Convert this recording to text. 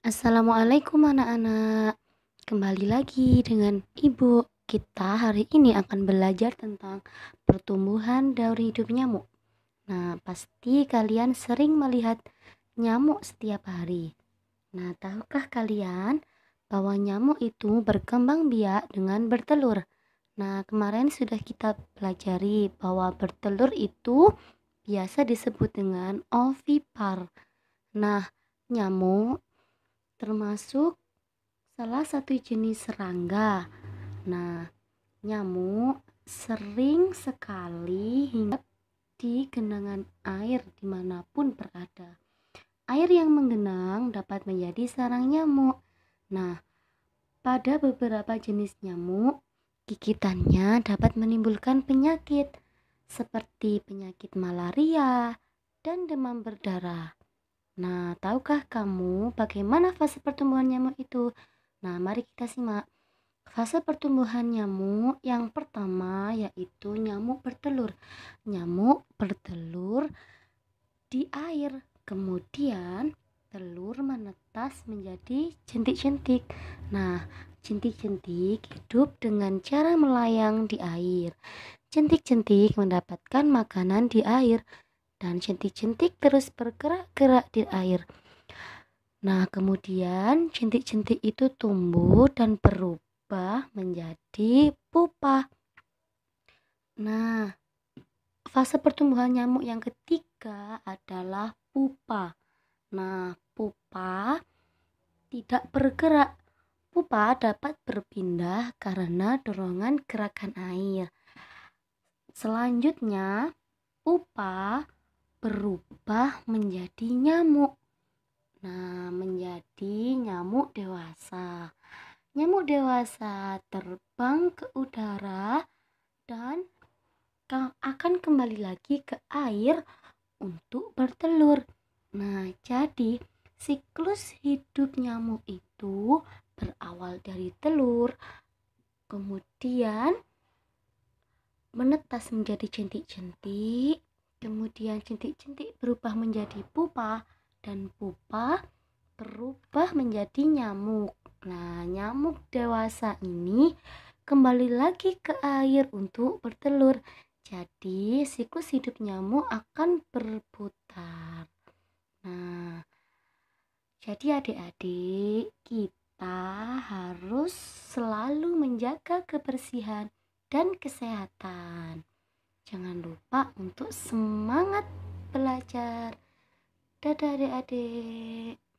Assalamualaikum anak-anak Kembali lagi dengan ibu Kita hari ini akan belajar tentang pertumbuhan daur hidup nyamuk Nah pasti kalian sering melihat nyamuk setiap hari Nah tahukah kalian bahwa nyamuk itu berkembang biak dengan bertelur. Nah, kemarin sudah kita pelajari bahwa bertelur itu biasa disebut dengan ovipar. Nah, nyamuk termasuk salah satu jenis serangga. Nah, nyamuk sering sekali hingga di genangan air dimanapun berada. Air yang menggenang dapat menjadi sarang nyamuk. Nah, pada beberapa jenis nyamuk, gigitannya dapat menimbulkan penyakit seperti penyakit malaria dan demam berdarah. Nah, tahukah kamu bagaimana fase pertumbuhan nyamuk itu? Nah, mari kita simak. Fase pertumbuhan nyamuk yang pertama yaitu nyamuk bertelur. Nyamuk bertelur di air. Kemudian telur menetas menjadi jentik-jentik. Nah, jentik-jentik hidup dengan cara melayang di air. Jentik-jentik mendapatkan makanan di air dan jentik-jentik terus bergerak-gerak di air. Nah, kemudian jentik-jentik itu tumbuh dan berubah menjadi pupa. Nah, fase pertumbuhan nyamuk yang ketiga adalah pupa. Nah, pupa tidak bergerak. Pupa dapat berpindah karena dorongan gerakan air. Selanjutnya, pupa berubah menjadi nyamuk. Nah, menjadi nyamuk dewasa. Nyamuk dewasa terbang ke udara dan akan kembali lagi ke air untuk bertelur. Nah, jadi siklus hidup nyamuk itu berawal dari telur, kemudian menetas menjadi jentik-jentik, kemudian jentik-jentik berubah menjadi pupa, dan pupa berubah menjadi nyamuk. Nah, nyamuk dewasa ini kembali lagi ke air untuk bertelur. Jadi, siklus hidup nyamuk akan ber adik-adik, kita harus selalu menjaga kebersihan dan kesehatan. Jangan lupa untuk semangat belajar. Dadah adik-adik.